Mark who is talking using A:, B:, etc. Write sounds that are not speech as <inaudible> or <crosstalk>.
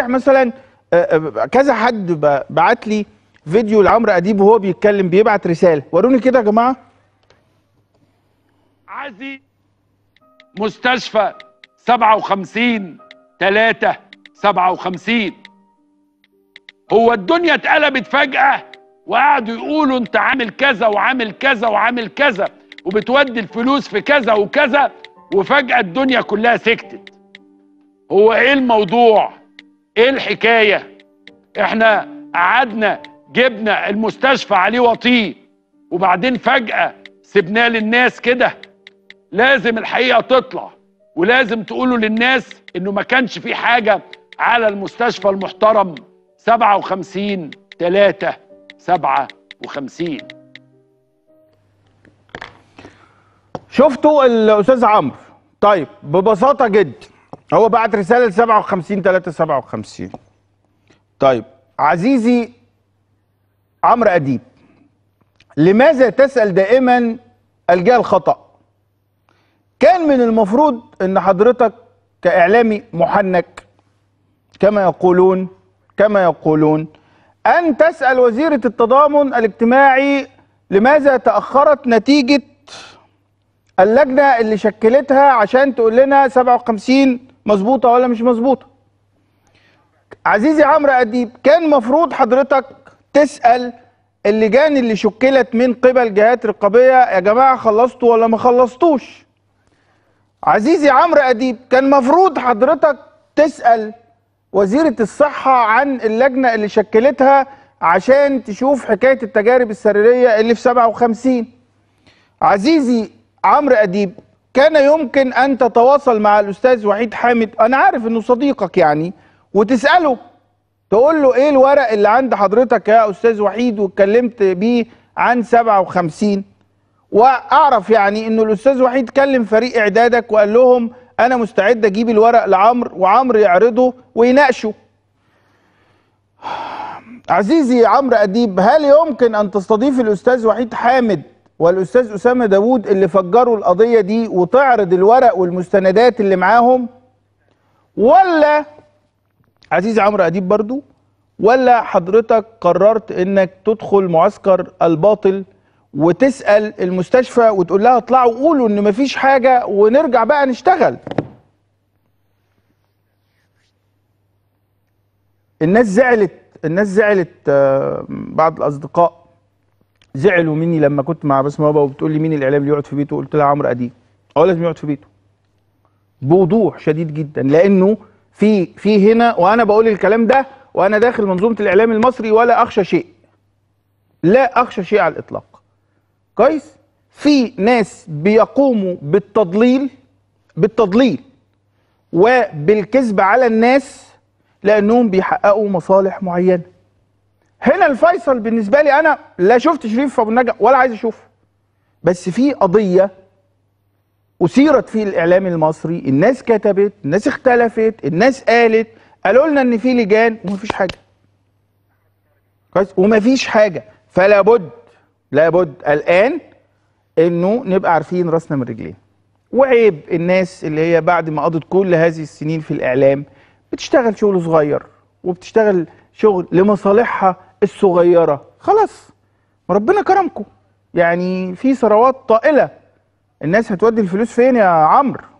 A: امبارح مثلا آه، آه، كذا حد بعت لي فيديو لعمرو اديب وهو بيتكلم بيبعت رساله وروني كده يا جماعه
B: عزي مستشفى 57 3 57 هو الدنيا اتقلبت فجأة وقعدوا يقولوا انت عامل كذا وعامل كذا وعامل كذا وبتودي الفلوس في كذا وكذا وفجأة الدنيا كلها سكتت هو ايه الموضوع؟ ايه الحكايه احنا قعدنا جبنا المستشفى عليه وطيه وبعدين فجاه سبناه للناس كده لازم الحقيقه تطلع ولازم تقولوا للناس انه ما كانش في حاجه على المستشفى المحترم 57 3 57
A: شفتوا الاستاذ عمرو طيب ببساطه جدا هو بعت رساله ل 57 3 57 طيب عزيزي عمرو اديب لماذا تسال دائما الجهة الخطأ؟ كان من المفروض ان حضرتك كاعلامي محنك كما يقولون كما يقولون ان تسال وزيره التضامن الاجتماعي لماذا تاخرت نتيجه اللجنه اللي شكلتها عشان تقول لنا 57 مظبوطه ولا مش مظبوطه عزيزي عمرو اديب كان مفروض حضرتك تسال اللجان اللي شكلت من قبل جهات رقابيه يا جماعه خلصتوا ولا ما خلصتوش عزيزي عمرو اديب كان مفروض حضرتك تسال وزيره الصحه عن اللجنه اللي شكلتها عشان تشوف حكايه التجارب السريريه اللي في 57 عزيزي عمرو اديب كان يمكن أن تتواصل مع الأستاذ وحيد حامد أنا عارف أنه صديقك يعني وتسأله تقول له إيه الورق اللي عند حضرتك يا أستاذ وحيد واتكلمت بيه عن 57 وأعرف يعني أنه الأستاذ وحيد كلم فريق إعدادك وقال لهم أنا مستعد أجيب الورق لعمرو وعمرو يعرضه ويناقشه <sighs> عزيزي عمرو أديب هل يمكن أن تستضيف الأستاذ وحيد حامد والاستاذ اسامه داوود اللي فجروا القضيه دي وتعرض الورق والمستندات اللي معاهم ولا عزيزي عمرو اديب برضو ولا حضرتك قررت انك تدخل معسكر الباطل وتسال المستشفى وتقول لها اطلعوا قولوا ان مفيش حاجه ونرجع بقى نشتغل الناس زعلت الناس زعلت آه، بعض الاصدقاء زعلوا مني لما كنت مع بسمه بابا وبتقول لي مين الاعلامي اللي يقعد في بيته قلت لها عمرو اديب هو اه لازم يقعد في بيته بوضوح شديد جدا لانه في في هنا وانا بقول الكلام ده وانا داخل منظومه الاعلام المصري ولا اخشى شيء لا اخشى شيء على الاطلاق كويس في ناس بيقوموا بالتضليل بالتضليل وبالكذب على الناس لانهم بيحققوا مصالح معينه هنا الفيصل بالنسبه لي انا لا شفت شريف ابو النجا ولا عايز اشوفه بس في قضيه اثيرت في الاعلام المصري الناس كتبت الناس اختلفت الناس قالت قالوا لنا ان في لجان ومفيش حاجه كويس ومفيش حاجه فلا بد لا بد الان انه نبقى عارفين راسنا من رجلين وعيب الناس اللي هي بعد ما قضت كل هذه السنين في الاعلام بتشتغل شغل صغير وبتشتغل شغل لمصالحها الصغيره خلاص ربنا كرمكم يعني في ثروات طائله الناس هتودي الفلوس فين يا عمرو